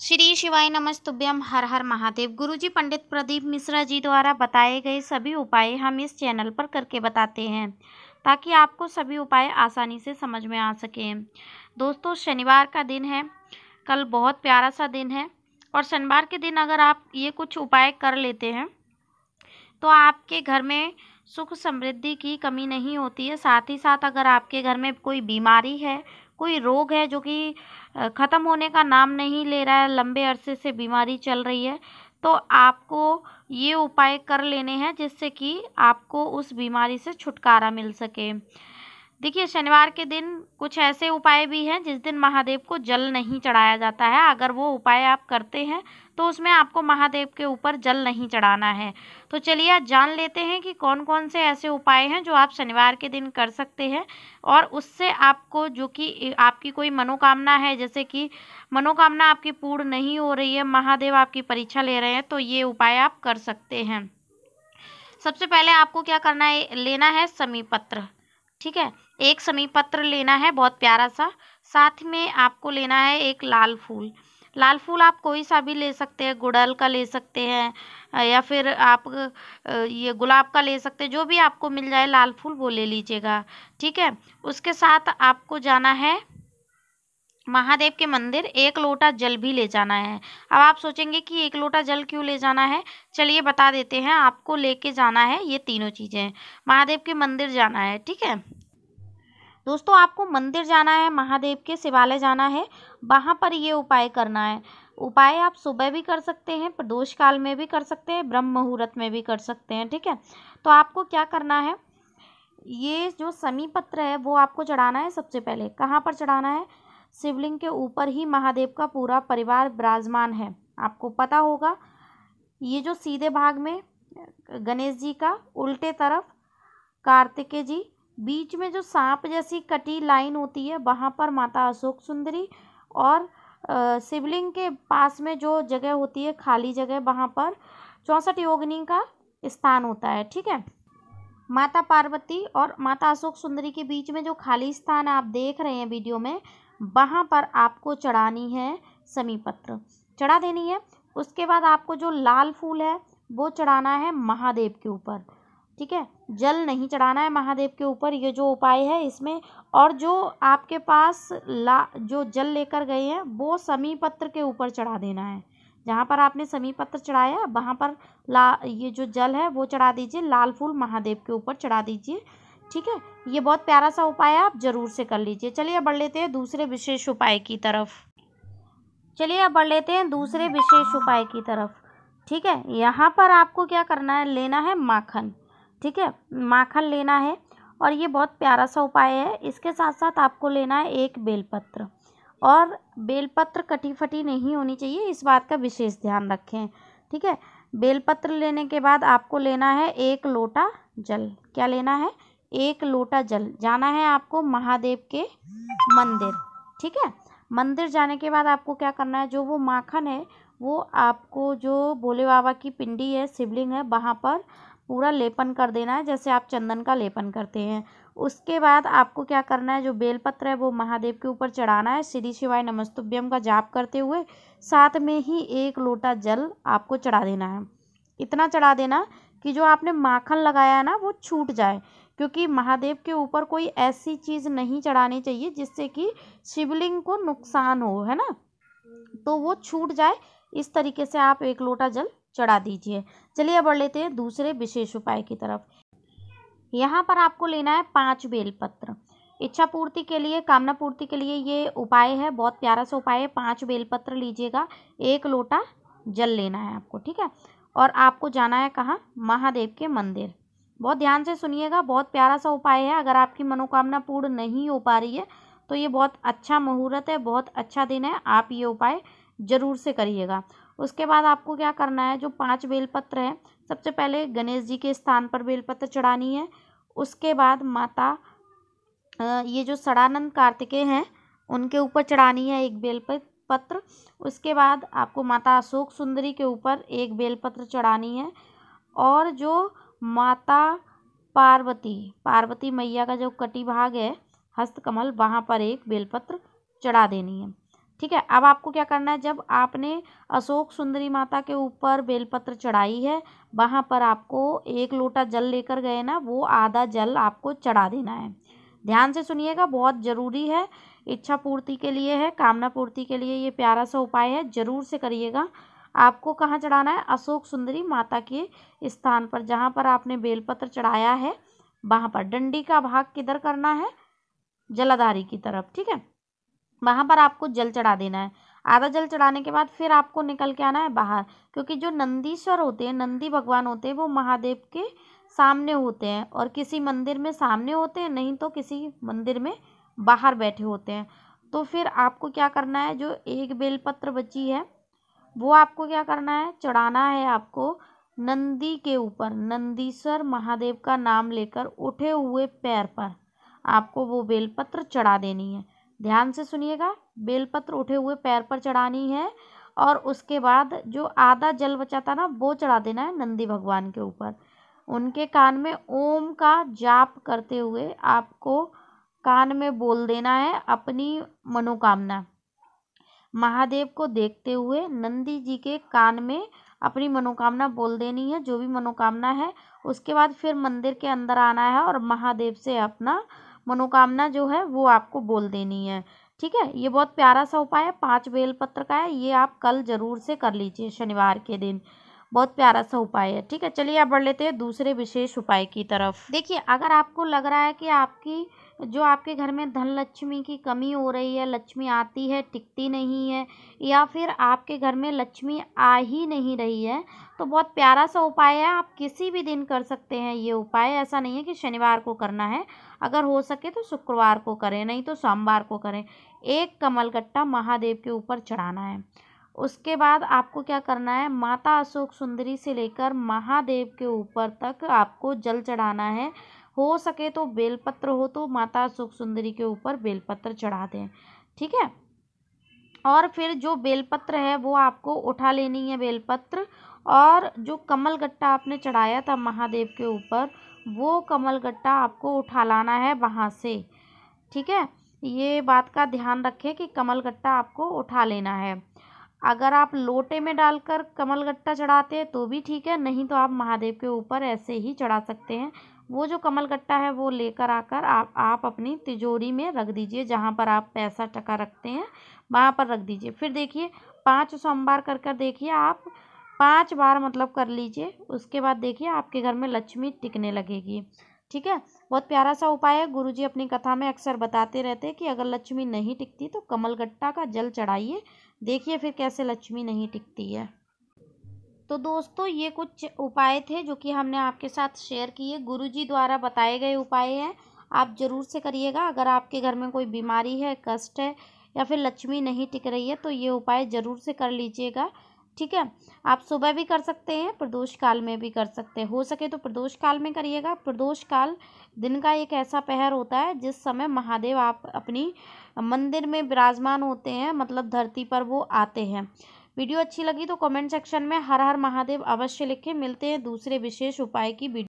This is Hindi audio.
श्री शिवाय नमस्तुभ्यम हर हर महादेव गुरुजी पंडित प्रदीप मिश्रा जी द्वारा बताए गए सभी उपाय हम इस चैनल पर करके बताते हैं ताकि आपको सभी उपाय आसानी से समझ में आ सकें दोस्तों शनिवार का दिन है कल बहुत प्यारा सा दिन है और शनिवार के दिन अगर आप ये कुछ उपाय कर लेते हैं तो आपके घर में सुख समृद्धि की कमी नहीं होती है साथ ही साथ अगर आपके घर में कोई बीमारी है कोई रोग है जो कि ख़त्म होने का नाम नहीं ले रहा है लंबे अरसे से बीमारी चल रही है तो आपको ये उपाय कर लेने हैं जिससे कि आपको उस बीमारी से छुटकारा मिल सके देखिए शनिवार के दिन कुछ ऐसे उपाय भी हैं जिस दिन महादेव को जल नहीं चढ़ाया जाता है अगर वो उपाय आप करते हैं तो उसमें आपको महादेव के ऊपर जल नहीं चढ़ाना है तो चलिए आज जान लेते हैं कि कौन कौन से ऐसे उपाय हैं जो आप शनिवार के दिन कर सकते हैं और उससे आपको जो कि आपकी कोई मनोकामना है जैसे कि मनोकामना आपकी पूर्ण नहीं हो रही है महादेव आपकी परीक्षा ले रहे हैं तो ये उपाय आप कर सकते हैं सबसे पहले आपको क्या करना है लेना है समीपत्र ठीक है एक समी पत्र लेना है बहुत प्यारा सा साथ में आपको लेना है एक लाल फूल लाल फूल आप कोई सा भी ले सकते हैं गुड़ल का ले सकते हैं या फिर आप ये गुलाब का ले सकते हैं जो भी आपको मिल जाए लाल फूल वो ले लीजिएगा ठीक है उसके साथ आपको जाना है महादेव के मंदिर एक लोटा जल भी ले जाना है अब आप सोचेंगे कि एक लोटा जल क्यों ले जाना है चलिए बता देते हैं आपको लेके जाना है ये तीनों चीज़ें महादेव के मंदिर जाना है ठीक है दोस्तों आपको मंदिर जाना है महादेव के शिवालय जाना है वहाँ पर ये उपाय करना है उपाय आप सुबह भी कर सकते हैं प्रदोष काल में भी कर सकते हैं ब्रह्म मुहूर्त में भी कर सकते हैं ठीक है तो आपको क्या करना है ये जो समी पत्र है वो आपको चढ़ाना है सबसे पहले कहाँ पर चढ़ाना है शिवलिंग के ऊपर ही महादेव का पूरा परिवार विराजमान है आपको पता होगा ये जो सीधे भाग में गणेश जी का उल्टे तरफ कार्तिकेय जी बीच में जो सांप जैसी कटी लाइन होती है वहाँ पर माता अशोक सुंदरी और शिवलिंग के पास में जो जगह होती है खाली जगह वहाँ पर चौंसठ योगिनी का स्थान होता है ठीक है माता पार्वती और माता अशोक सुंदरी के बीच में जो खाली स्थान आप देख रहे हैं वीडियो में वहाँ पर आपको चढ़ानी है समी पत्र चढ़ा देनी है उसके बाद आपको जो लाल फूल है वो चढ़ाना है महादेव के ऊपर ठीक है जल नहीं चढ़ाना है महादेव के ऊपर ये जो उपाय है इसमें और जो आपके पास ला जो जल लेकर गए हैं वो समी पत्र के ऊपर चढ़ा देना है जहाँ पर आपने समी पत्र चढ़ाया वहाँ पर ला ये जो जल है वो चढ़ा दीजिए लाल फूल महादेव के ऊपर चढ़ा दीजिए ठीक है ये बहुत प्यारा सा उपाय है आप ज़रूर से कर लीजिए चलिए बढ़ लेते हैं दूसरे विशेष उपाय की तरफ चलिए अब बढ़ लेते हैं दूसरे विशेष उपाय की तरफ ठीक है यहाँ पर आपको क्या करना है लेना है माखन ठीक है माखन लेना है और ये बहुत प्यारा सा उपाय है इसके साथ साथ आपको लेना है एक बेलपत्र और बेलपत्र कटी फटी नहीं होनी चाहिए इस बात का विशेष ध्यान रखें ठीक है बेलपत्र लेने के बाद आपको लेना है एक लोटा जल क्या लेना है एक लोटा जल जाना है आपको महादेव के मंदिर ठीक है मंदिर जाने के बाद आपको क्या करना है जो वो माखन है वो आपको जो भोले बाबा की पिंडी है शिवलिंग है वहाँ पर पूरा लेपन कर देना है जैसे आप चंदन का लेपन करते हैं उसके बाद आपको क्या करना है जो बेलपत्र है वो महादेव के ऊपर चढ़ाना है श्री शिवाय नमस्तुभ्यम का जाप करते हुए साथ में ही एक लोटा जल आपको चढ़ा देना है इतना चढ़ा देना कि जो आपने माखन लगाया है ना वो छूट जाए क्योंकि महादेव के ऊपर कोई ऐसी चीज़ नहीं चढ़ानी चाहिए जिससे कि शिवलिंग को नुकसान हो है ना तो वो छूट जाए इस तरीके से आप एक लोटा जल चढ़ा दीजिए चलिए बढ़ लेते हैं दूसरे विशेष उपाय की तरफ यहाँ पर आपको लेना है पाँच बेलपत्र इच्छा पूर्ति के लिए कामना पूर्ति के लिए ये उपाय है बहुत प्यारा सा उपाय है पाँच बेलपत्र लीजिएगा एक लोटा जल लेना है आपको ठीक है और आपको जाना है कहाँ महादेव के मंदिर बहुत ध्यान से सुनिएगा बहुत प्यारा सा उपाय है अगर आपकी मनोकामना पूर्ण नहीं हो पा रही है तो ये बहुत अच्छा मुहूर्त है बहुत अच्छा दिन है आप ये उपाय ज़रूर से करिएगा उसके बाद आपको क्या करना है जो पांच बेलपत्र हैं सबसे पहले गणेश जी के स्थान पर बेलपत्र चढ़ानी है उसके बाद माता ये जो सड़ानंद कार्तिकेय हैं उनके ऊपर चढ़ानी है एक बेलपत्र उसके बाद आपको माता अशोक सुंदरी के ऊपर एक बेलपत्र चढ़ानी है और जो माता पार्वती पार्वती मैया का जो कटी भाग है हस्तकमल वहाँ पर एक बेलपत्र चढ़ा देनी है ठीक है अब आपको क्या करना है जब आपने अशोक सुंदरी माता के ऊपर बेलपत्र चढ़ाई है वहाँ पर आपको एक लोटा जल लेकर गए ना वो आधा जल आपको चढ़ा देना है ध्यान से सुनिएगा बहुत ज़रूरी है इच्छा पूर्ति के लिए है कामना पूर्ति के लिए ये प्यारा सा उपाय है ज़रूर से करिएगा आपको कहाँ चढ़ाना है अशोक सुंदरी माता के स्थान पर जहाँ पर आपने बेलपत्र चढ़ाया है वहाँ पर डंडी का भाग किधर करना है जलाधारी की तरफ ठीक है वहाँ पर आपको जल चढ़ा देना है आधा जल चढ़ाने के बाद फिर आपको निकल के आना है बाहर क्योंकि जो नंदीश्वर होते हैं नंदी भगवान होते हैं वो महादेव के सामने होते हैं और किसी मंदिर में सामने होते हैं नहीं तो किसी मंदिर में बाहर बैठे होते हैं तो फिर आपको क्या करना है जो एक बेलपत्र बची है वो आपको क्या करना है चढ़ाना है आपको नंदी के ऊपर नंदीसर महादेव का नाम लेकर उठे हुए पैर पर आपको वो बेलपत्र चढ़ा देनी है ध्यान से सुनिएगा बेलपत्र उठे हुए पैर पर चढ़ानी है और उसके बाद जो आधा जल बचा था ना वो चढ़ा देना है नंदी भगवान के ऊपर उनके कान में ओम का जाप करते हुए आपको कान में बोल देना है अपनी मनोकामना महादेव को देखते हुए नंदी जी के कान में अपनी मनोकामना बोल देनी है जो भी मनोकामना है उसके बाद फिर मंदिर के अंदर आना है और महादेव से अपना मनोकामना जो है वो आपको बोल देनी है ठीक है ये बहुत प्यारा सा उपाय है पाँच बेलपत्र का है ये आप कल ज़रूर से कर लीजिए शनिवार के दिन बहुत प्यारा सा उपाय है ठीक है चलिए आप बढ़ लेते हैं दूसरे विशेष उपाय की तरफ देखिए अगर आपको लग रहा है कि आपकी जो आपके घर में धन लक्ष्मी की कमी हो रही है लक्ष्मी आती है टिकती नहीं है या फिर आपके घर में लक्ष्मी आ ही नहीं रही है तो बहुत प्यारा सा उपाय है आप किसी भी दिन कर सकते हैं ये उपाय ऐसा नहीं है कि शनिवार को करना है अगर हो सके तो शुक्रवार को करें नहीं तो सोमवार को करें एक कमलगट्टा महादेव के ऊपर चढ़ाना है उसके बाद आपको क्या करना है माता अशोक सुंदरी से लेकर महादेव के ऊपर तक आपको जल चढ़ाना है हो सके तो बेलपत्र हो तो माता सुख सुंदरी के ऊपर बेलपत्र चढ़ा दें ठीक है और फिर जो बेलपत्र है वो आपको उठा लेनी है बेलपत्र और जो कमल गट्टा आपने चढ़ाया था महादेव के ऊपर वो कमल गट्टा आपको उठा लाना है वहाँ से ठीक है ये बात का ध्यान रखें कि कमल गट्टा आपको उठा लेना है अगर आप लोटे में डालकर कमल गट्टा चढ़ाते हैं तो भी ठीक है नहीं तो आप महादेव के ऊपर ऐसे ही चढ़ा सकते हैं वो जो कमल गट्टा है वो लेकर आकर आप आप अपनी तिजोरी में रख दीजिए जहाँ पर आप पैसा टका रखते हैं वहाँ पर रख दीजिए फिर देखिए पाँच सोमवार कर कर देखिए आप पाँच बार मतलब कर लीजिए उसके बाद देखिए आपके घर में लक्ष्मी टिकने लगेगी ठीक है बहुत प्यारा सा उपाय है गुरुजी अपनी कथा में अक्सर बताते रहते हैं कि अगर लक्ष्मी नहीं टिकती तो कमल गट्टा का जल चढ़ाइए देखिए फिर कैसे लक्ष्मी नहीं टिकती है तो दोस्तों ये कुछ उपाय थे जो कि हमने आपके साथ शेयर किए गुरुजी द्वारा बताए गए उपाय हैं आप ज़रूर से करिएगा अगर आपके घर में कोई बीमारी है कष्ट है या फिर लक्ष्मी नहीं टिक रही है तो ये उपाय ज़रूर से कर लीजिएगा ठीक है आप सुबह भी कर सकते हैं प्रदोष काल में भी कर सकते हैं हो सके तो प्रदोष काल में करिएगा प्रदोष काल दिन का एक ऐसा पहर होता है जिस समय महादेव आप अपनी मंदिर में विराजमान होते हैं मतलब धरती पर वो आते हैं वीडियो अच्छी लगी तो कमेंट सेक्शन में हर हर महादेव अवश्य लिखें मिलते हैं दूसरे विशेष उपाय की वीडियो